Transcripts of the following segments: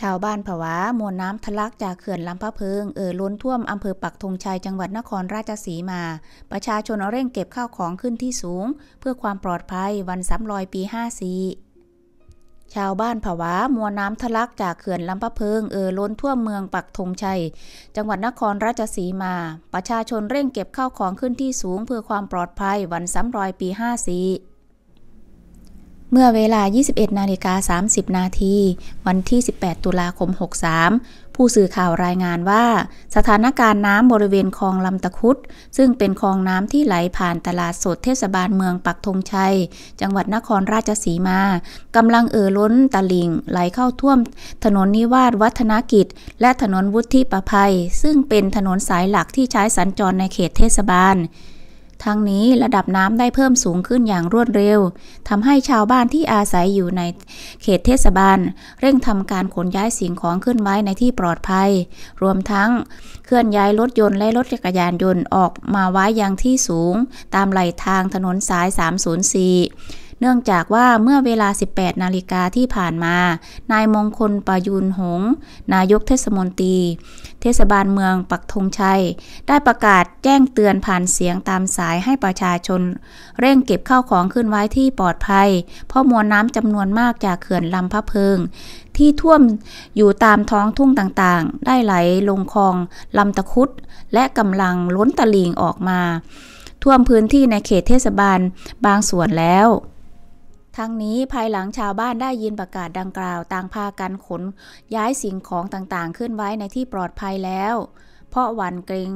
ชาวบ้านผวามวลน้ำทะลักจากเขื่อนลำพะเพิงเอ่อล้นท่วมอำเภอปักธงชัย จังหวัดนครราชสีมา ประชาชนเร่งเก็บข้าวของขึ้นที่สูง เพื่อความปลอดภัยวันซ้ำรอยปี54ชาวบ้านผวามวลน้ำทะลักจากเขื่อนลำพะเพิงเอ่อล้นท่วมเมืองปักธงชัยจังหวัดนครราชสีมาประชาชนเร่งเก็บข้าวของขึ้นที่สูงเพื่อความปลอดภัยวันซ้ำรอยปี54เมื่อเวลา 21นาฬิกา30นาที วันที่ 18 ตุลาคม 63 ผู้สื่อข่าวรายงานว่า สถานการณ์น้ำบริเวณคลองลำตะคุดซึ่งเป็นคลองน้ำที่ไหลผ่านตลาดสดเทศบาลเมืองปักธงชัย จังหวัดนครราชสีมา กำลังเอ่อล้นตลิ่งไหลเข้าท่วมถนนนิวาสวัฒนกิจ และถนนวุฒิประภัย ซึ่งเป็นถนนสายหลักที่ใช้สัญจรในเขตเทศบาลทั้งนี้ระดับน้ำได้เพิ่มสูงขึ้นอย่างรวดเร็ว ทำให้ชาวบ้านที่อาศัยอยู่ในเขตเทศบาล เร่งทำการขนย้ายสิ่งของขึ้นไว้ในที่ปลอดภัย รวมทั้งเคลื่อนย้ายรถยนต์และรถจักรยานยนต์ออกมาไว้ยังที่สูง ตามไหลทางถนนสาย 304เนื่องจากว่าเมื่อเวลา 18 นาฬิกาที่ผ่านมา นายมงคลประยุนหง นายกเทศมนตรี เทศบาลเมืองปักธงชัย ได้ประกาศแจ้งเตือนผ่านเสียงตามสายให้ประชาชน เร่งเก็บข้าวของขึ้นไว้ที่ปลอดภัย เพราะมวลน้ำจำนวนมากจากเขื่อนลำพะเพิง ที่ท่วมอยู่ตามท้องทุ่งต่างๆ ได้ไหลลงคลองลำตะคุด และกำลังล้นตลิ่งออกมา ท่วมพื้นที่ในเขตเทศบาลบางส่วนแล้วทั้งนี้ภายหลังชาวบ้านได้ยินประกาศดังกล่าวต่างพากันขนย้ายสิ่งของต่างๆขึ้นไว้ในที่ปลอดภัยแล้ว เพราะหวั่นเกรง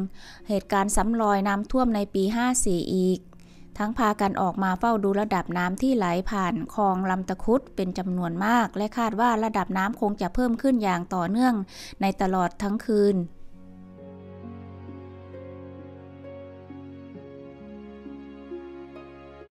เหตุการณ์ซ้ำรอยน้ำท่วมในปี 54 อีก ทั้งพากันออกมาเฝ้าดูระดับน้ำที่ไหลผ่านคลองลำตะคุดเป็นจำนวนมาก และคาดว่าระดับน้ำคงจะเพิ่มขึ้นอย่างต่อเนื่องในตลอดทั้งคืน